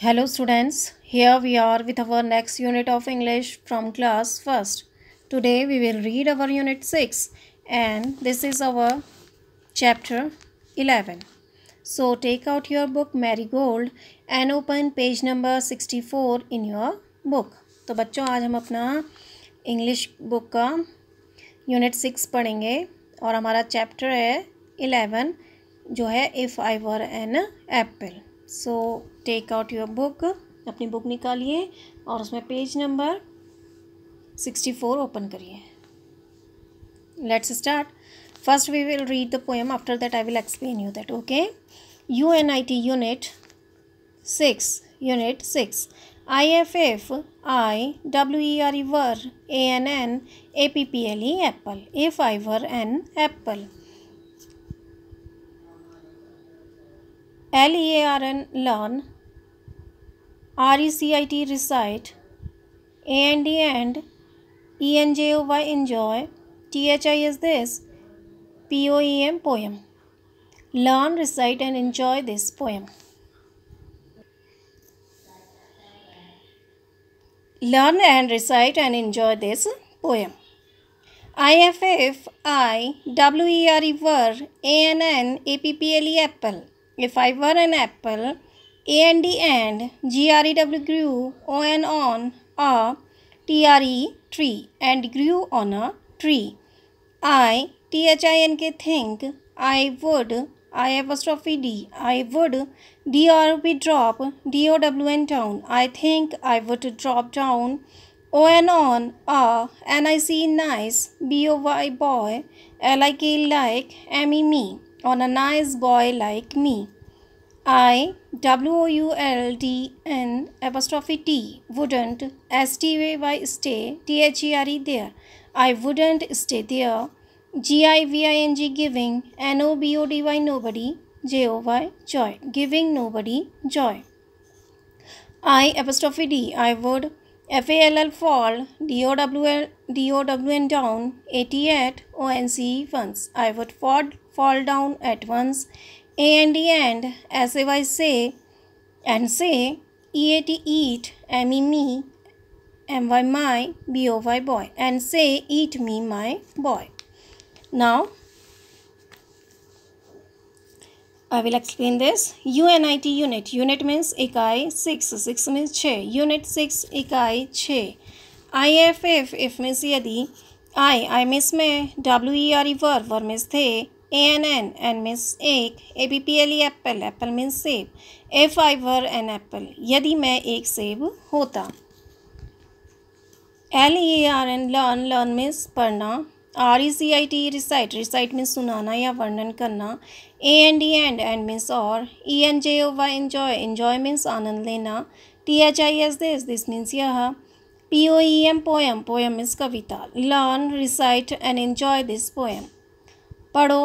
Hello students, here we are with our next unit of English from class 1st. Today we will read our unit 6 and this is our chapter 11. So take out your book Marigold and open page number 64 in your book. तो बच्चों आज हम अपना English book का unit six पढ़ेंगे और हमारा chapter है इलेवन जो है if I were an apple so take out your book अपनी बुक निकालिए और उसमें page number sixty four open करिए let's start first we will read the poem after that I will explain you that okay U N I T unit six unit six I F F I W E R E were A N an A P P L E apple if I were an apple L E R N learn R E C I T recite N D and E N J O Y enjoy T H I S this P O E M poem learn recite and enjoy this poem learn and recite and enjoy this poem I F F I W E R E were A N an A P P L E apple If I were an apple, A and D and G R E W grew on on a T R E tree and grew on a tree. I T H I N K think I would I apostrophe D I would D R B drop D O W N down. I think I would drop down on on a N I C nice B O Y boy L I K like M E me on a nice boy like me. I W O U L D N apostrophe T wouldn't S T A Y stay T H E R E there. I wouldn't stay there. G I V I N G giving N O B O D Y nobody J O Y joy giving nobody joy. I apostrophe D I would F A L L fall D O W L D O W N down eighty eight O N C once I would fall fall down at once. A and E and, S A Y say, and say, E A T eat, M E me, M Y my, B O Y boy, and say, eat me my boy. Now, I will explain this. UNIT unit. Unit means इकाई six. Six means छः. Unit six इकाई छः. IFF if means यदि I I means में W E R E verb verb means थे A N an an means एक A B P L E apple apple means सेब a fiver were an apple यदि मैं एक सेब होता L E R N learn learn means पढ़ना R E C I T recite recite means सुनाना या वर्णन करना A N D and and means और E N J O Y enjoy enjoy means आनंद लेना T H I S this this means यह P O E M poem poem means कविता learn recite and enjoy this poem पढ़ो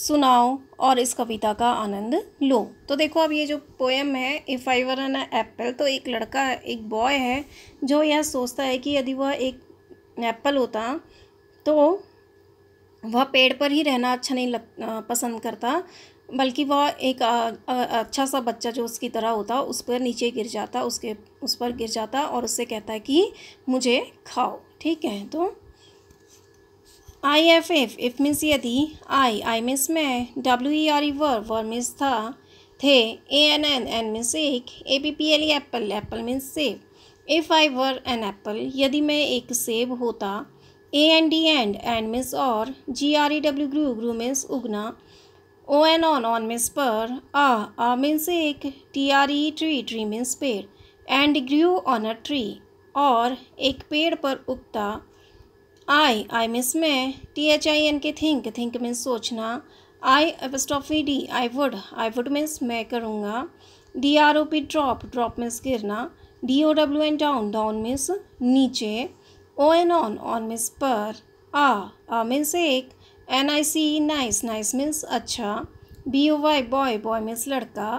सुनाओ और इस कविता का आनंद लो तो देखो अब ये जो पोएम है if I were an apple तो एक लड़का एक बॉय है जो यह सोचता है कि यदि वह एक एप्पल होता तो वह पेड़ पर ही रहना अच्छा नहीं लग पसंद करता बल्कि वह एक आ, आ, अच्छा सा बच्चा जो उसकी तरह होता उस पर नीचे गिर जाता उसके उस पर गिर जाता और उससे कहता है कि मुझे खाओ ठीक है तो I F F if means यदि आई आई मीन्स में W E R E were were means था थे A N an an means एक A P P L E apple apple means सेब if I were an apple यदि मैं एक सेब होता A N D and and means और G R E W grew grew means उगना O N on on means पर a a means एक T R E tree tree means पेड़ and grew on a tree और एक पेड़ पर उगता आई आई मीन्स मैं T H I N K think think means सोचना I apostrophe D I would I would means मैं करूँगा D R O P drop drop means गिरना D O W N down down means नीचे O N on on means पर a a means एक N आई C nice nice means अच्छा B O Y boy boy means लड़का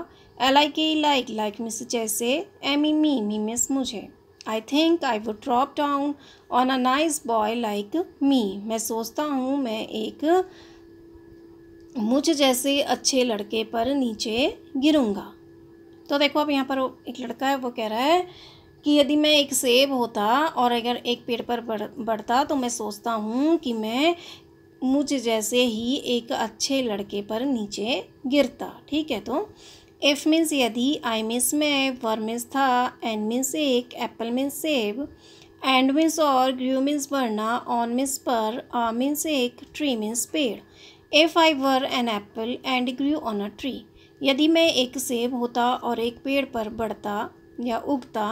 L I K like like means जैसे M E me me means मुझे I think I would drop down on a nice boy like me मैं सोचता हूँ मैं एक मुझ जैसे अच्छे लड़के पर नीचे गिरूँगा तो देखो अब यहाँ पर एक लड़का है वो कह रहा है कि यदि मैं एक सेब होता और अगर एक पेड़ पर बढ़ बढ़ता तो मैं सोचता हूँ कि मैं मुझ जैसे ही एक अच्छे लड़के पर नीचे गिरता ठीक है तो एफ मीन्स यदि आई मीन्स में वर मीन्स था एन मीन्स एक एप्पल मीन्स सेब एंड मीन्स और ग्रू मीन्स बढ़ना ऑन मीन्स पर आ मीन्स एक ट्री मीन्स पेड़ if I were an apple and grew on a tree यदि मैं एक सेब होता और एक पेड़ पर बढ़ता या उगता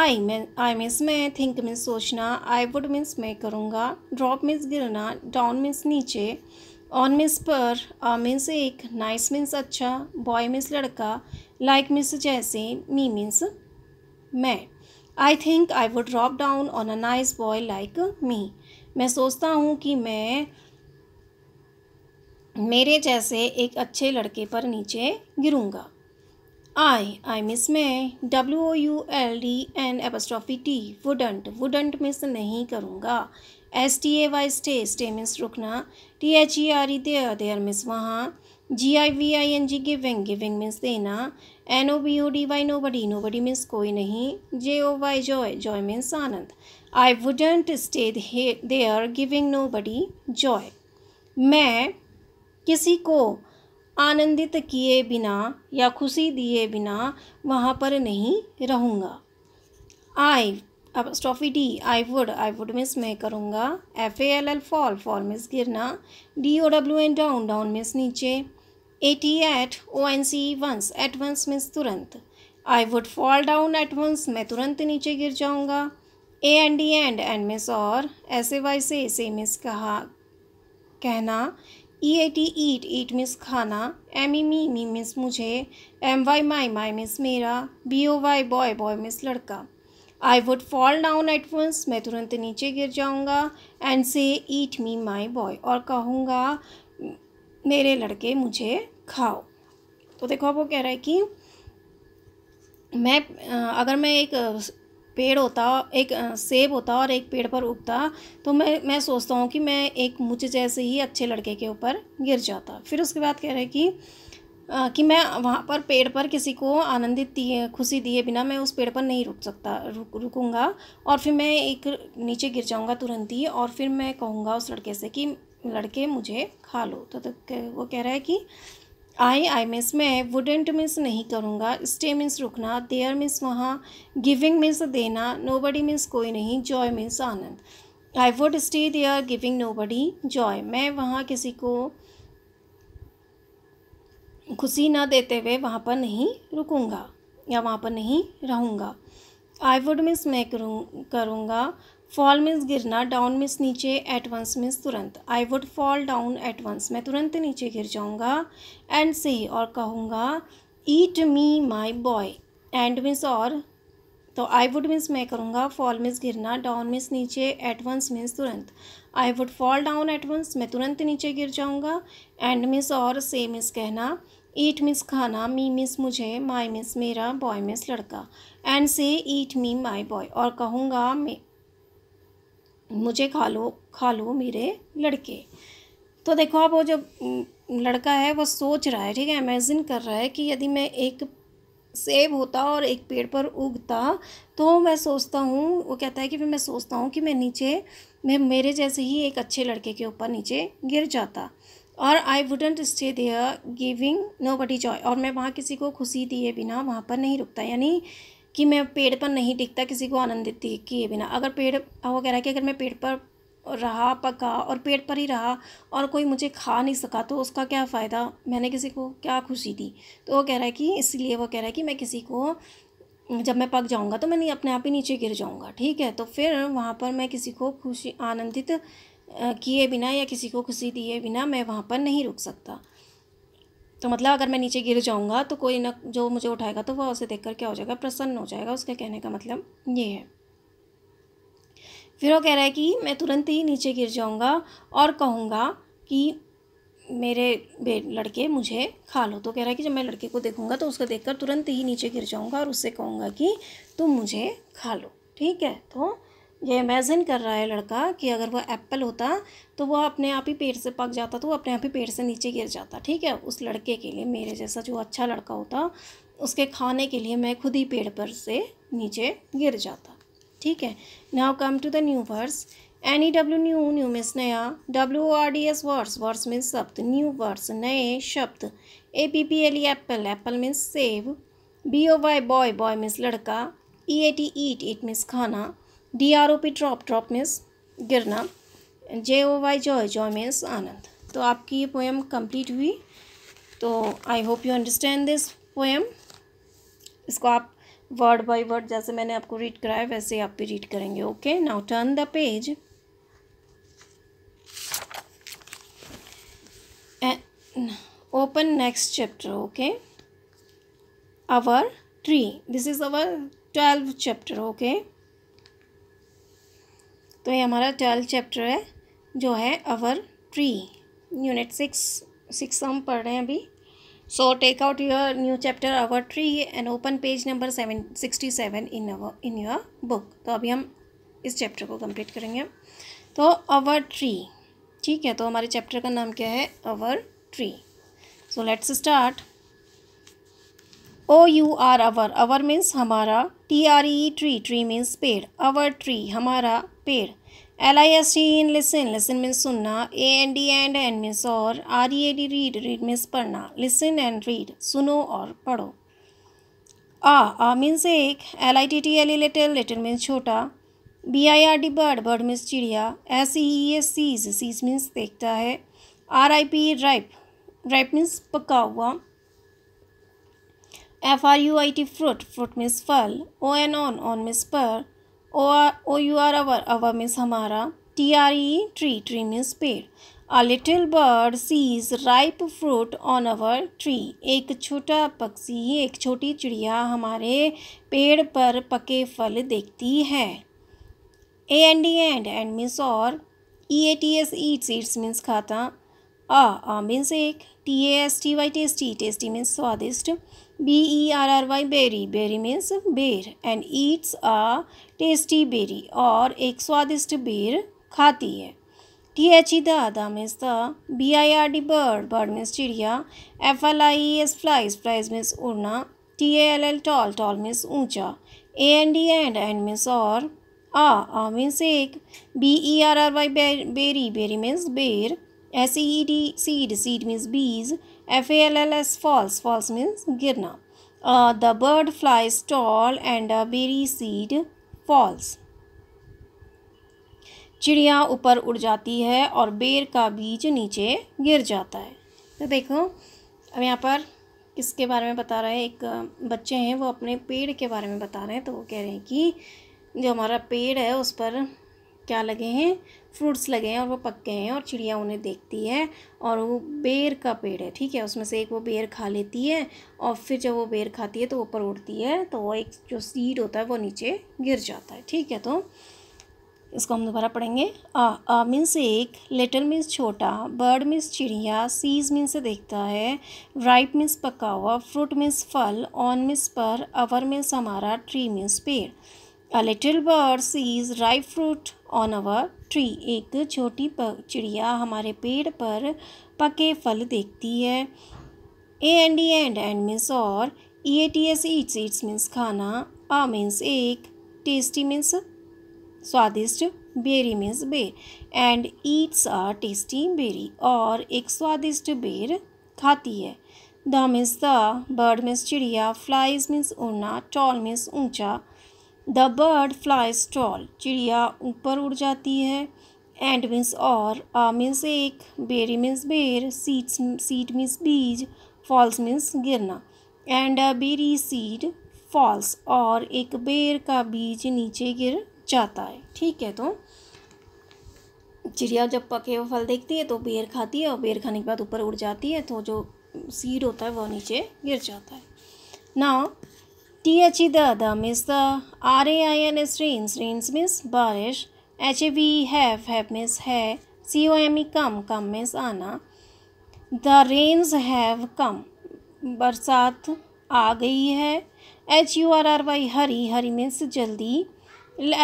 आई मैं आई मीन्स मैं थिंक मीन्स सोचना आई वुड मीन्स मैं करूँगा ड्रॉप मीन्स गिरना डाउन मीन्स नीचे ऑन मिस पर आ मीन्स एक नाइस मीन्स अच्छा बॉय मीन्स लड़का लाइक मीन्स जैसे मी मीन्स मैं I think I would drop down on a nice boy like me मैं सोचता हूँ कि मैं मेरे जैसे एक अच्छे लड़के पर नीचे गिरूँगा आई आई मिस मैं W O U L D N apostrophe T wouldn't wouldn't means नहीं करूँगा S T A Y stay stay means रुकना T H E R E there means वहाँ G I V I N G giving giving means देना N O B O D Y nobody nobody means कोई नहीं J O Y joy joy means आनंद आई wouldn't stay there giving nobody joy मैं किसी को आनंदित किए बिना या खुशी दिए बिना वहाँ पर नहीं रहूँगा I apostrophe D I would I would means मैं करूँगा F A L L fall fall means गिरना D O W N down down means नीचे A T at O N C once at once means तुरंत I would fall down at once मैं तुरंत नीचे गिर जाऊँगा A N D and and means और S A Y say say means कहा कहना E A T eat eat miss खाना M E me me means मुझे M Y my my means मेरा B O Y boy boy means लड़का I would fall down at once मैं तुरंत नीचे गिर जाऊँगा and say eat me my boy और कहूँगा मेरे लड़के मुझे खाओ तो देखो अब वो कह रहा है कि मैं अगर मैं एक पेड़ होता एक सेब होता और एक पेड़ पर उगता तो मैं मैं सोचता हूँ कि मैं एक मुझ जैसे ही अच्छे लड़के के ऊपर गिर जाता फिर उसके बाद कह रहा है कि कि मैं वहाँ पर पेड़ पर किसी को आनंदित दिए खुशी दिए बिना मैं उस पेड़ पर नहीं रुक सकता रुक रुकूँगा और फिर मैं एक नीचे गिर जाऊँगा तुरंत ही और फिर मैं कहूँगा उस लड़के से कि लड़के मुझे खा लो तो, तो वो कह रहा है कि आई आई मीन्स मैं वुडेंट मीन्स नहीं करूँगा स्टे मीन्स रुकना देयर मीन्स वहाँ गिविंग मीन्स देना नो बडी मीन्स कोई नहीं जॉय मीन्स आनंद I would stay there giving nobody joy मैं वहाँ किसी को खुशी ना देते हुए वहाँ पर नहीं रुकूँगा या वहाँ पर नहीं रहूँगा आई वुड मिस मैं करूँगा फॉल मिस गिरना डाउन मिस नीचे एट वंस मिस तुरंत I would fall down at once मैं तुरंत नीचे गिर जाऊँगा एंड से और कहूँगा eat me my boy and means और तो आई वुड मीन्स मैं करूँगा फॉल मिस गिरना डाउन मिस नीचे एट वंस मिस तुरंत I would fall down at once मैं तुरंत नीचे गिर जाऊँगा एंड मिस और से मिस कहना ईट मिस खाना मी मिस मुझे माई मिस मेरा बॉय मिस लड़का and say eat me my boy और कहूँगा मुझे खा लो खा लो मेरे लड़के तो देखो आप वो जो लड़का है वो सोच रहा है ठीक है इमेजिन कर रहा है कि यदि मैं एक सेब होता और एक पेड़ पर उगता तो मैं सोचता हूँ वो कहता है कि फिर मैं सोचता हूँ कि मैं नीचे मैं मेरे जैसे ही एक अच्छे लड़के के ऊपर नीचे गिर जाता और I wouldn't stay there giving nobody joy और मैं वहाँ किसी को खुशी दिए बिना वहाँ पर नहीं रुकता यानी कि मैं पेड़ पर नहीं टिकता किसी को आनंदित किए बिना अगर पेड़ वो कह रहा है कि अगर मैं पेड़ पर रहा पका और पेड़ पर ही रहा और कोई मुझे खा नहीं सका तो उसका क्या फ़ायदा मैंने किसी को क्या खुशी दी तो वो कह रहा है कि इसलिए वो कह रहा है कि मैं किसी को जब मैं पक जाऊँगा तो मैं नहीं अपने आप ही नीचे गिर जाऊँगा ठीक है तो फिर वहाँ पर मैं किसी को खुशी आनंदित किए बिना या किसी को खुशी दिए बिना मैं वहाँ पर नहीं रुक सकता तो मतलब अगर मैं नीचे गिर जाऊँगा तो कोई ना जो मुझे उठाएगा तो वह उसे देख क्या हो जाएगा प्रसन्न हो जाएगा उसके कहने का मतलब ये है फिर वो कह रहा है कि मैं तुरंत ही नीचे गिर जाऊँगा और कहूँगा कि मेरे बे लड़के मुझे खा लो तो कह रहा है कि जब मैं लड़के को देखूँगा तो उसको देखकर तुरंत ही नीचे गिर जाऊँगा और उससे कहूँगा कि तुम मुझे खा लो ठीक है तो ये इमेजिन कर रहा है लड़का कि अगर वो एप्पल होता तो वो अपने आप ही पेड़ से पक जाता तो वो अपने आप ही पेड़ से नीचे गिर जाता ठीक है उस लड़के के लिए मेरे जैसा जो अच्छा लड़का होता उसके खाने के लिए मैं खुद ही पेड़ पर से नीचे गिर जाता ठीक है now come to the new words N E W new new means नया W R D S words words means शब्द न्यू वर्ड्स नए शब्द A P P L E apple apple means सेव B O Y boy boy means लड़का E A T eat eat means खाना D R O P drop drop means गिरना J O Y joy joy means आनंद तो आपकी ये poem complete हुई तो I hope you understand this poem इसको आप वर्ड बाय वर्ड जैसे मैंने आपको रीड कराया वैसे आप भी रीड करेंगे okay now turn the page open next chapter okay our tree this is our twelve chapter okay तो ये हमारा ट्वेल्थ चैप्टर है जो है our tree unit six six हम पढ़ रहे हैं अभी so take out your new chapter our tree and open page number seven sixty seven in our in your book तो अभी हम इस चैप्टर को कंप्लीट करेंगे तो अवर ट्री ठीक है तो हमारे चैप्टर का नाम क्या है our tree so let's start O U R our our means हमारा T R E tree tree means पेड़ अवर ट्री हमारा पेड़ L I S T E N listen listen means सुनना A N D and and means और R E A D read read means पढ़ना listen and read सुनो और पढ़ो a a means एक L I T T L E little little means छोटा B I R D bird bird means चिड़िया S E S sees sees means देखता है R I P ripe ripe means पका हुआ F R U I T fruit fruit means फल O N on on means पर O R O U R our our means हमारा T R E tree tree means पेड़ a little bird sees ripe fruit on our tree एक छोटा पक्षी एक छोटी चिड़िया हमारे पेड़ पर पके फल देखती है A N D and and means और E A T S eats eats means खाता अ मीन्स एक T A S T Y tasty tasty means स्वादिष्ट B E R R Y berry berry means बेर and eats a tasty berry और एक स्वादिष्ट बेर खाती है टी एच ई दादा means the B I R D bird bird means चिड़िया F L I S flies flies means उड़ना T A L L tall tall means ऊंचा A N D and and means और a a means एक B E R R Y berry berry means बेर S E D seed seed means बीज F F L L S falls falls means गिरना the bird fly stall and a berry seed falls चिड़िया ऊपर उड़ जाती है और बेर का बीज नीचे गिर जाता है तो देखो अब यहाँ पर किसके बारे में बता रहा है एक बच्चे हैं वो अपने पेड़ के बारे में बता रहे हैं तो वो कह रहे हैं कि जो हमारा पेड़ है उस पर क्या लगे हैं फ्रूट्स लगे हैं और वो पक गए हैं और चिड़िया उन्हें देखती है और वो बेर का पेड़ है ठीक है उसमें से एक वो बेर खा लेती है और फिर जब वो बेर खाती है तो ऊपर उड़ती है तो वो एक जो सीड होता है वो नीचे गिर जाता है ठीक है तो इसको हम दोबारा पढ़ेंगे आ आ मीन्स एक लेटर मीन्स छोटा बर्ड मीन्स चिड़िया सीज मीन्स देखता है राइप मीन्स पका हुआ फ्रूट मीन्स फल ऑन मीन्स पर अवर मीन्स हमारा ट्री मीन्स पेड़ a little birds is ripe fruit on our tree एक छोटी चिड़िया हमारे पेड़ पर पके फल देखती है A and E and and means और E A T S eats eats means खाना आ मीन्स एक टेस्टी मीन्स स्वादिष्ट बेरी मीन्स बेर एंड ईट्स आर टेस्टी बेरी और एक स्वादिष्ट बेर खाती है the means the bird means चिड़िया फ्लाइज मीन्स उड़ना टॉल मीन्स ऊंचा द बर्ड फ्लाइज टॉल चिड़िया ऊपर उड़ जाती है एंड मीन्स और आ मीन्स एक बेरी मीन्स बेर सीट सीड मीन्स बीज फॉल्स मीन्स गिरना and a berry seed falls और एक बेर का बीज नीचे गिर जाता है ठीक है तो चिड़िया जब पके हुए फल देखती है तो बेर खाती है और बेर खाने के बाद ऊपर उड़ जाती है तो जो सीड होता है वह नीचे गिर जाता है ना T H E the the means the R A I N S rains rains means बारिश H A V have have means है C O M E come come means आना द रेन्स हैव कम बरसात आ गई है H U R R Y hurry hurry means जल्दी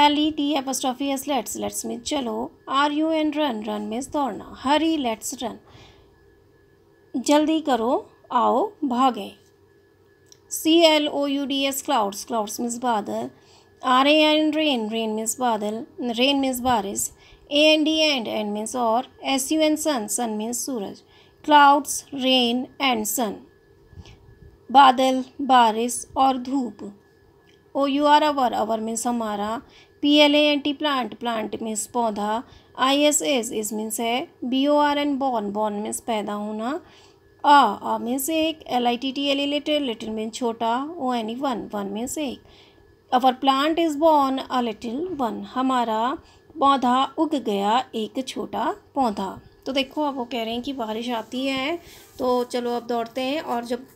L E T apostrophe S let's let's means चलो R U N run run means दौड़ना hurry let's run जल्दी करो आओ भागे C L O U D S clouds clouds means बादल R A N rain rain means बादल rain means बारिश A N D and and means और S U N sun sun means सूरज clouds rain and sun बादल बारिश और धूप O U R our our means हमारा P L A N T plant plant means पौधा I S is is means है B O R N born born means पैदा होना आ आ में से एक L I T T L letter little mean छोटा O N E one one में से एक our plant is born a little one हमारा पौधा उग गया एक छोटा पौधा तो देखो अब वो कह रहे हैं कि बारिश आती है तो चलो अब दौड़ते हैं और जब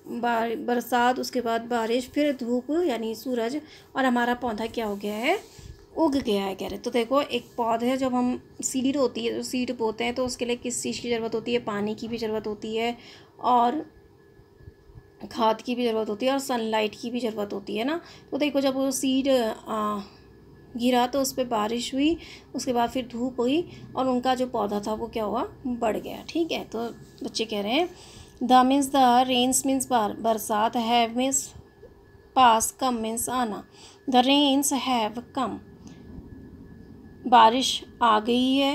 बरसात उसके बाद बारिश फिर धूप यानी सूरज और हमारा पौधा क्या हो गया है उग गया है कह रहे तो देखो एक पौधे जब हम सीड होती है जो तो सीड बोते हैं तो उसके लिए किस चीज़ की ज़रूरत होती है पानी की भी ज़रूरत होती है और खाद की भी ज़रूरत होती है और सनलाइट की भी ज़रूरत होती है ना तो देखो जब वो सीड आ, गिरा तो उस पर बारिश हुई उसके बाद फिर धूप हुई और उनका जो पौधा था वो क्या हुआ बढ़ गया ठीक है तो बच्चे कह रहे हैं the means the rains means बार बरसात हैव मीन्स पास कम मीन्स आना द रेन्स हैव कम बारिश आ गई है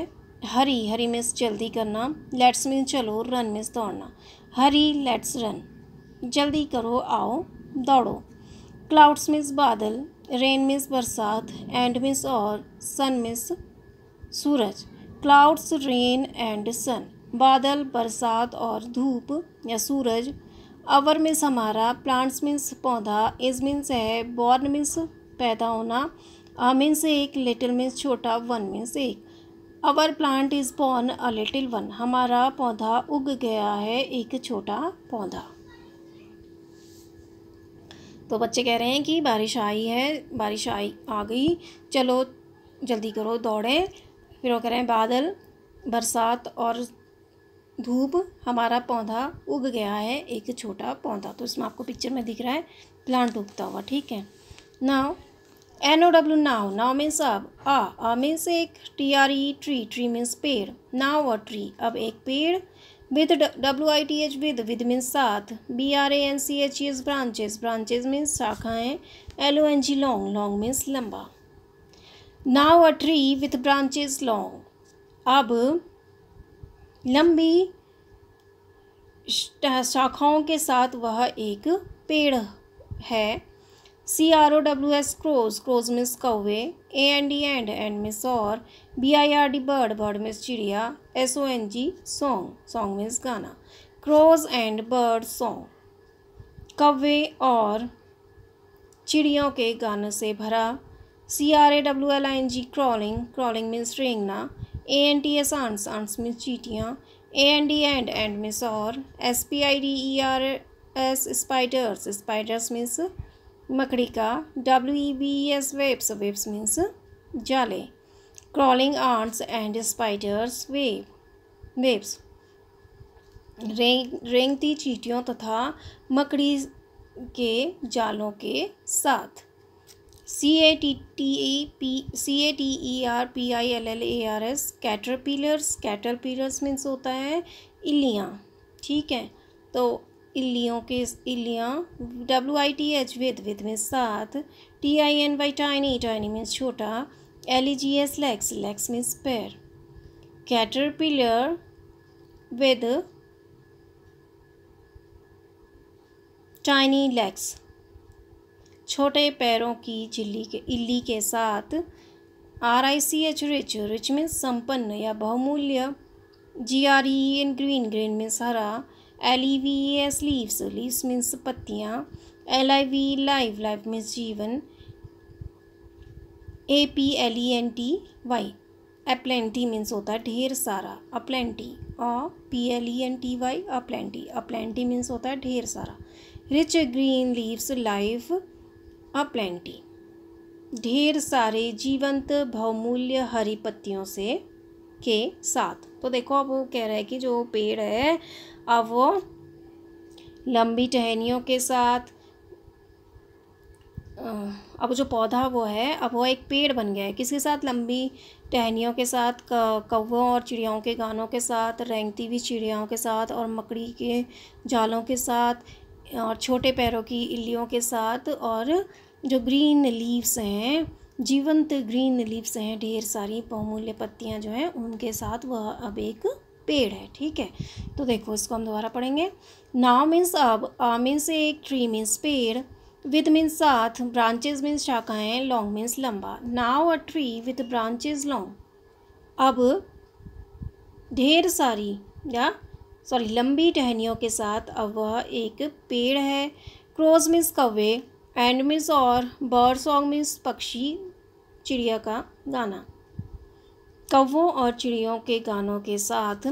हरी हरी मीन्स जल्दी करना लेट्स मीन्स चलो रन मीन्स दौड़ना हरी लेट्स रन जल्दी करो आओ दौड़ो क्लाउड्स मिस बादल रेन मिस बरसात एंड मिस और सन मिस सूरज क्लाउड्स रेन एंड सन बादल बरसात और धूप या सूरज अवर मिस हमारा प्लांट्स मिस पौधा इज मिस है बॉर्न मिस पैदा होना मिस एक लिटिल मिस छोटा वन मिस एक our plant is born a little one हमारा पौधा उग गया है एक छोटा पौधा तो बच्चे कह रहे हैं कि बारिश आई है बारिश आई आ गई चलो जल्दी करो दौड़े फिर वो कह रहे हैं बादल बरसात और धूप हमारा पौधा उग गया है एक छोटा पौधा तो इसमें आपको पिक्चर में दिख रहा है प्लांट उगता हुआ ठीक है now N O W now now means अब आ आ मीन्स एक T R E tree tree means पेड़ नाव और ट्री अब एक पेड़ with W I T H with with means साथ B R A N C H E S branches branches means शाखाएँ L O N G long long means लंबा now a tree with branches long अब लंबी शाखाओं के साथ वह एक पेड़ है C R O W S crows crows means कौवे A N D and and means और B I R D bird bird means चिड़िया S O N G song song means गाना क्रोज एंड बर्ड सॉन्ग कौवे और चिड़ियों के गाने से भरा C R A W L I N G crawling crawling means रेंगना A N T S ants ants means चीटियाँ A N D and and means और S P I D E R S spiders spiders means मकड़ी का W E B S webs webs means जाले crawling ants and spiders web webs रेंग रेंगती चीटियों तथा तो मकड़ी के जालों के साथ C A T T E P C A T E R P I L L A R S caterpillars caterpillars means होता है इलियाँ ठीक है तो इलियों के इलियाँ W I T H with with में सात T I N Y tiny tiny means छोटा L E G S legs legs means पैर कैटरपिलर विद टाइनी लेग्स छोटे पैरों की चिल्ली के इल्ली के साथ R I C H rich rich में संपन्न या बहुमूल्य G R E N green green में हरा L E V S leaves leaves means पत्तियाँ L I V live live means जीवन A P L E N T Y aplenty means होता है ढेर सारा aplenty A P L E N T Y aplenty aplenty means होता है ढेर सारा rich green leaves live aplenty ढेर सारे जीवंत बहुमूल्य हरी पत्तियों से के साथ तो देखो अब वो कह रहा है कि जो पेड़ है अब वो लंबी टहनियों के साथ अब जो पौधा वो है अब वो एक पेड़ बन गया है किसके साथ लंबी टहनियों के साथ कौवों और चिड़ियाओं के गानों के साथ रेंगती हुई चिड़ियाओं के साथ और मकड़ी के जालों के साथ और छोटे पैरों की इल्लियों के साथ और जो ग्रीन लीव्स हैं जीवंत ग्रीन लीव्स हैं ढेर सारी बहुमूल्य पत्तियां जो हैं उनके साथ वह अब एक पेड़ है ठीक है तो देखो इसको हम दोबारा पढ़ेंगे नाव मीन्स अब आ मीन्स एक ट्री मीन्स पेड़ विद मीन्स साथ ब्रांचेज मीन्स शाखाएं लॉन्ग मीन्स लंबा now a tree with branches long अब ढेर सारी या सॉरी लंबी टहनियों के साथ अब वह एक पेड़ है क्रोज मीन्स कौवे एंड मीन्स और बर्ड सॉन्ग मीन्स पक्षी चिड़िया का गाना कौवों और चिड़ियों के गानों के साथ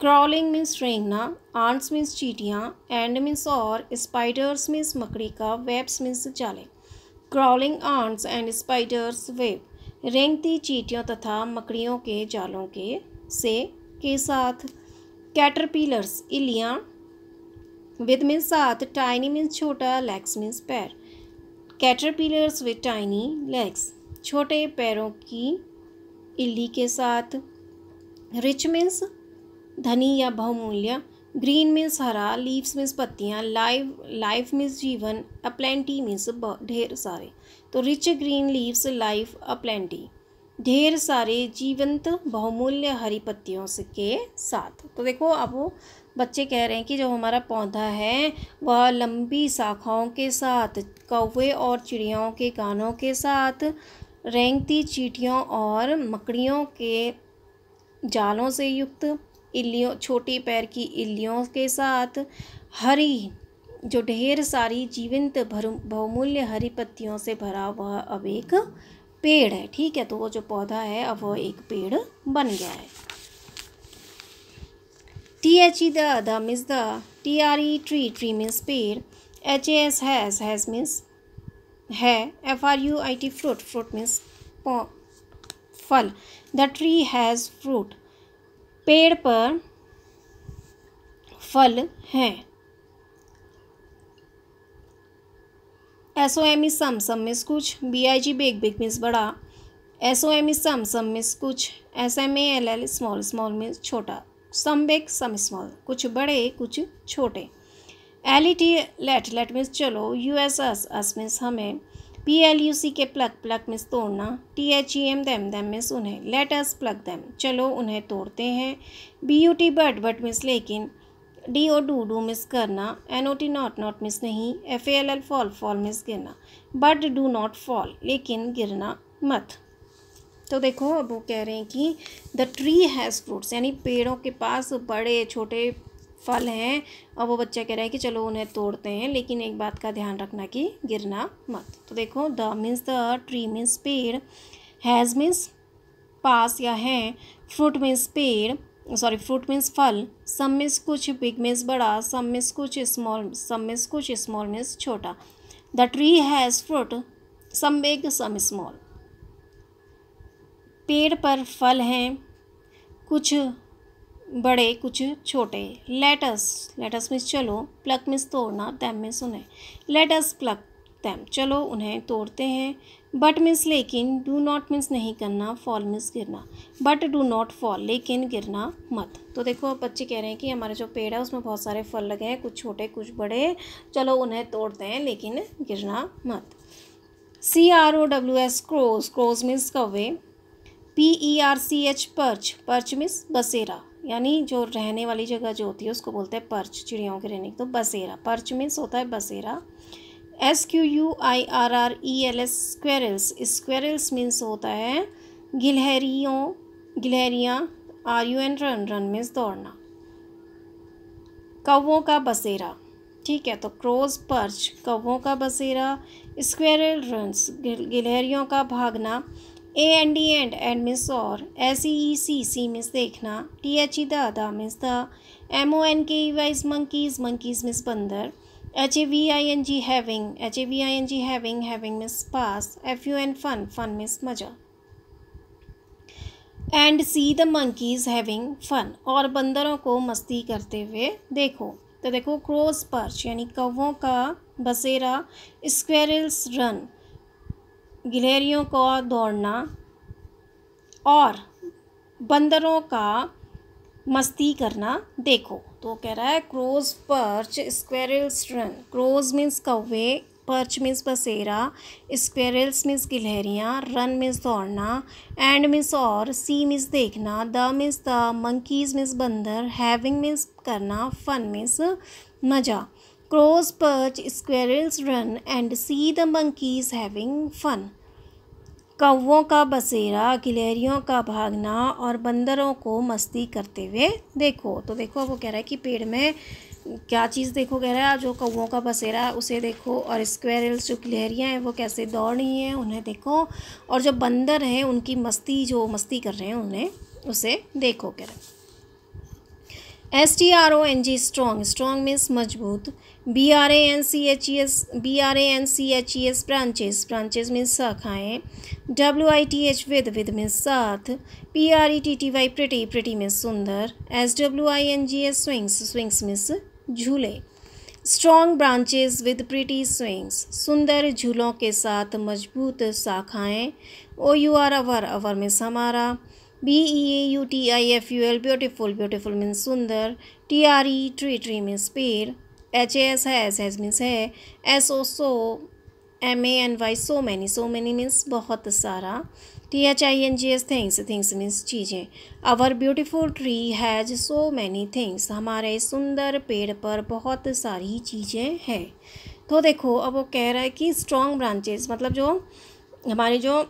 क्रॉलिंग मीन्स रेंगना आंट्स मीन्स चीटियाँ एंड मीन्स और स्पाइडर्स मीन्स मकड़ी का वेब्स मीन्स जाले crawling ants and spiders web रेंगती चीटियों तथा मकड़ियों के जालों के से के साथ कैटरपीलर्स इलियाँ विद मीन्स साथ टाइनी मीन्स छोटा लेग्स मीन्स पैर कैटरपीलर्स विद टाइनी लेग्स छोटे पैरों की इली के साथ रिच मीन्स धनी या बहुमूल्य ग्रीन मीन्स हरा लीव्स मीन्स पत्तियाँ लाइव लाइफ मीन्स जीवन अप्लेंटी मीन्स ढेर सारे तो rich green leaves life aplenty ढेर सारे जीवंत बहुमूल्य हरी पत्तियों से के साथ तो देखो अब वो बच्चे कह रहे हैं कि जो हमारा पौधा है वह लंबी शाखाओं के साथ कौवे और चिड़ियाओं के गानों के साथ रेंगती चीटियों और मकड़ियों के जालों से युक्त इल्लियों छोटे पैर की इल्लियों के साथ हरी जो ढेर सारी जीवंत भर बहुमूल्य हरी पत्तियों से भरा वह अब एक पेड़ है ठीक है तो वो जो पौधा है अब वो एक पेड़ बन गया है T H E the the means the T R E tree tree means पेड़ H A S has has means है F R U I T fruit fruit means फल द ट्री हैज़ फ्रूट पेड़ पर फल हैं S O M E some some means कुछ B I G big big means बड़ा S O M E some some means कुछ S M A L L small small means छोटा some big some small कुछ बड़े कुछ छोटे L E T let let means चलो U S us S means हमें P L U C K pluck pluck means तोड़ना T H E M them them means उन्हें let's pluck them चलो उन्हें तोड़ते हैं B U T but but means लेकिन D O do do means करना N O T not not means नहीं F A L L fall fall means गिरना but do not fall लेकिन गिरना मत तो देखो अब वो कह रहे हैं कि द ट्री हैज़ फ्रूट्स यानी पेड़ों के पास बड़े छोटे फल हैं और वो बच्चा कह रहा है कि चलो उन्हें तोड़ते हैं लेकिन एक बात का ध्यान रखना कि गिरना मत तो देखो the means the tree means पेड़ हैज़ मीन्स पास या है फ्रूट मीन्स पेड़ सॉरी फ्रूट मीन्स फल सम मीन्स कुछ बिग मीन्स बड़ा सम मीन्स कुछ स्मॉल सम मीन्स कुछ स्मॉल मीन्स छोटा the tree has fruit some big some small पेड़ पर फल हैं कुछ बड़े कुछ छोटे लेटस लेटस मीन्स चलो प्लक मीन्स तोड़ना तैम मीन्स उन्हें लेटस प्लक तैम चलो उन्हें तोड़ते हैं बट मीन्स लेकिन डू नॉट मीन्स नहीं करना फॉल मीन्स गिरना बट डू नॉट फॉल लेकिन गिरना मत तो देखो अब बच्चे कह रहे हैं कि हमारे जो पेड़ है उसमें बहुत सारे फल लगे हैं कुछ छोटे कुछ बड़े चलो उन्हें तोड़ते हैं लेकिन गिरना मत C R O W S crows crows means कौवे P E R C H perch perch means बसेरा यानी जो रहने वाली जगह जो होती है उसको बोलते हैं पर्च चिड़ियों के रहने की तो बसेरा पर्च मीन्स होता है बसेरा S Q U I R R E L S squirrels squirrels means होता है गिलहरियों गिलहरियाँ R U N run run means दौड़ना कौवों का बसेरा ठीक है तो क्रोज पर्च कौवों का बसेरा स्क्वेरल रन्स गिलहरियों का भागना A and D and and means और S E see see means देखना T H E the the means the M O N K E Y S monkeys monkeys means बंदर H A V I N G having H A V I N G having having means पास F U N fun fun means मजा and see the monkeys having fun और बंदरों को मस्ती करते हुए देखो तो देखो क्रोज पर्च यानी कौवों का बसेरा स्क्वेरल्स रन गिलहरियों को दौड़ना और बंदरों का मस्ती करना देखो तो कह रहा है crows perch squirrels run crows means कौवे पर्च मीन्स बसेरा स्क्वेरल्स मीन्स गिलहरियाँ रन मीन्स दौड़ना एंड मीन्स और सी मीन्स देखना the means the monkeys means बंदर हैविंग मीन्स करना फन मीन्स मज़ा Crows perch, squirrels run and see the monkeys having fun. कौवों का बसेरा गिलहरियों का भागना और बंदरों को मस्ती करते हुए देखो तो देखो वो कह रहा है कि पेड़ में क्या चीज़ देखो कह रहा है जो कौवों का बसेरा है उसे देखो और स्क्वेरल्स जो गिलहरियाँ हैं वो कैसे दौड़ रही हैं उन्हें देखो और जो बंदर हैं उनकी मस्ती जो मस्ती कर रहे हैं उन्हें उसे देखो कह रहे हैं S T R O N G strong strong means मजबूत B R A N C H E S B R A N C H E S branches branches means शाखाएँ W I T H with with means साथ P R E T T Y pretty pretty means सुंदर S W I N G S swings swings means झूले strong branches with pretty swings सुंदर झूलों के साथ मजबूत शाखाएँ O U R our our means हमारा B E A U T I F U L beautiful beautiful means सुंदर T R E tree tree means पेड़ एच ए एस है एस एस मीन्स है S O so M A N Y so many so many means बहुत सारा T H I N G S things things means चीज़ें our beautiful tree has so many things हमारे सुंदर पेड़ पर बहुत सारी चीज़ें हैं तो देखो अब वो कह रहा है कि स्ट्रॉन्ग ब्रांचेस मतलब जो हमारे जो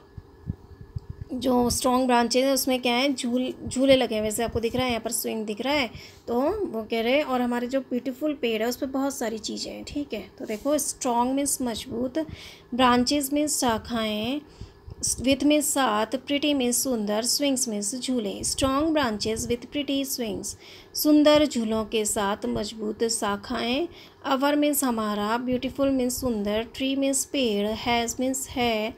जो स्ट्रॉन्ग ब्रांचेज है उसमें क्या है झूल झूले लगे हैं वैसे आपको दिख रहा है यहाँ पर स्विंग दिख रहा है तो वो कह रहे हैं और हमारे जो ब्यूटीफुल पेड़ है उस पर बहुत सारी चीज़ें हैं ठीक है तो देखो स्ट्रॉन्ग मीन्स मजबूत ब्रांचेज मीन्स शाखाएँ विथ मीन्स साथ प्रिटी मीन्स सुंदर स्विंग्स मीन्स झूले strong branches with pretty swings सुंदर झूलों के साथ मजबूत शाखाएँ अवर मीन्स हमारा ब्यूटीफुल मीन्स सुंदर ट्री मीन्स पेड़ हैज़ मीन्स है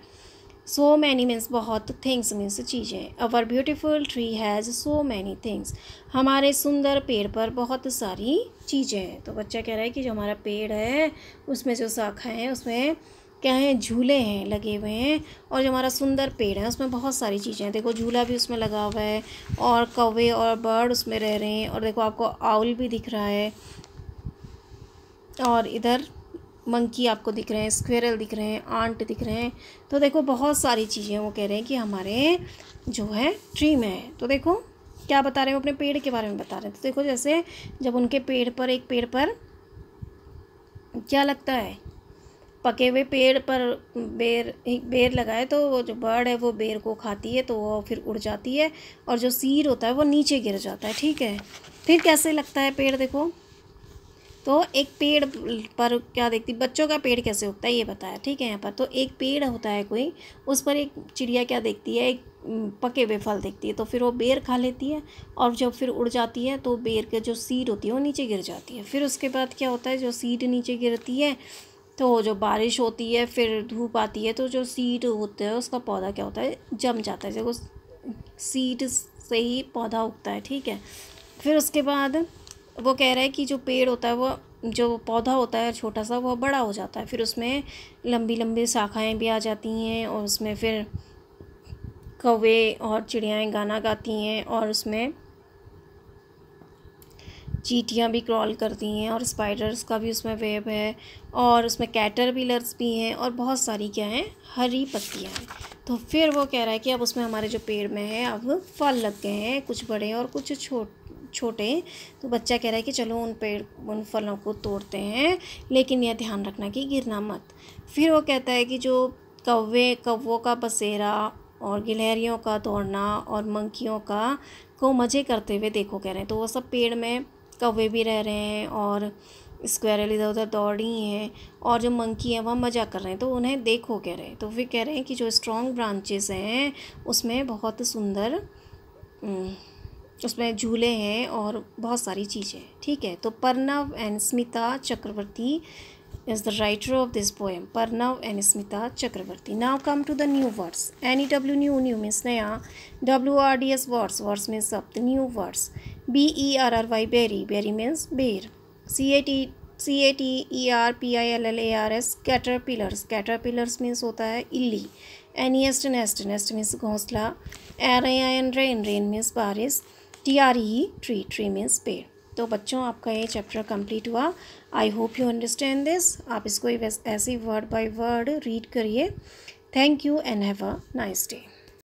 सो मैनी मीन्स बहुत थिंग्स मीन्स चीज़ें our beautiful tree has so many things हमारे सुंदर पेड़ पर बहुत सारी चीज़ें हैं तो बच्चा कह रहा है कि जो हमारा पेड़ है उसमें जो शाखा है उसमें क्या है झूले हैं लगे हुए हैं और जो हमारा सुंदर पेड़ है उसमें बहुत सारी चीज़ें हैं देखो झूला भी उसमें लगा हुआ है और कौवे और बर्ड उसमें रह रहे हैं और देखो आपको आउल भी दिख रहा है और इधर मंकी आपको दिख रहे हैं स्क्वेरल दिख रहे हैं आंट दिख रहे हैं तो देखो बहुत सारी चीज़ें वो कह रहे हैं कि हमारे जो है ट्री में है तो देखो क्या बता रहे वो अपने पेड़ के बारे में बता रहे हैं तो देखो जैसे जब उनके पेड़ पर एक पेड़ पर क्या लगता है पके हुए पेड़ पर बेर एक बेर लगाए तो वो जो बर्ड है वो बेर को खाती है तो वो फिर उड़ जाती है और जो सीर होता है वो नीचे गिर जाता है ठीक है फिर कैसे लगता है पेड़ देखो तो एक पेड़ पर क्या देखती बच्चों का पेड़ कैसे उगता है ये बताया ठीक है यहाँ पर तो एक पेड़ होता है कोई उस पर एक चिड़िया क्या देखती है एक पके हुए फल देखती है तो फिर वो बेर खा लेती है और जब फिर उड़ जाती है तो बेर के जो सीड होती है वो नीचे गिर जाती है फिर उसके बाद क्या होता है जो सीड नीचे गिरती है तो जो बारिश होती है फिर धूप आती है तो जो सीड होता है उसका पौधा क्या होता है जम जाता है जब उस सीड से ही पौधा उगता है ठीक है फिर उसके बाद वो कह रहा है कि जो पेड़ होता है वो जो पौधा होता है छोटा सा वह बड़ा हो जाता है फिर उसमें लंबी लंबी शाखाएं भी आ जाती हैं और उसमें फिर कौवे और चिड़ियाएँ गाना गाती हैं और उसमें चीटियाँ भी क्रॉल करती हैं और स्पाइडर्स का भी उसमें वेब है और उसमें कैटर बिलर्स भी हैं और बहुत सारी क्या हैं हरी पत्तियाँ हैं तो फिर वो कह रहा है कि अब उसमें हमारे जो पेड़ में है अब फल लग गए हैं कुछ बड़े और कुछ छोटे छोटे तो बच्चा कह रहा है कि चलो उन पेड़ उन फलों को तोड़ते हैं लेकिन यह ध्यान रखना कि गिरना मत फिर वो कहता है कि जो कौवे कौवों का बसेरा और गिलहरियों का दौड़ना और मंकियों का को मज़े करते हुए देखो कह रहे हैं तो वो सब पेड़ में कौवे भी रह रहे हैं और स्क्वायरल इधर उधर दौड़ रही हैं और जो मंकी हैं वह मज़ा कर रहे हैं तो उन्हें देखो कह रहे हैं तो फिर कह रहे हैं कि जो स्ट्रॉन्ग ब्रांचेस हैं उसमें बहुत सुंदर उसमें झूले हैं और बहुत सारी चीज़ें ठीक है तो Pranav and Smita Chakraborty is the writer of this poem Pranav and Smita Chakraborty now come to the new words N E W new new means नया W R D S words words means अब the new words B E R R Y berry berry means बेर C A T C A T E R P I L L A R S caterpillars caterpillars means होता है इली N E एस्ट nest nest means घोंसला R N rain rain means बारिश T R E tree tree means पेड़ तो बच्चों आपका ये चैप्टर कंप्लीट हुआ I hope you understand this आप इसको ऐसे वर्ड बाय वर्ड रीड करिए thank you and have a nice day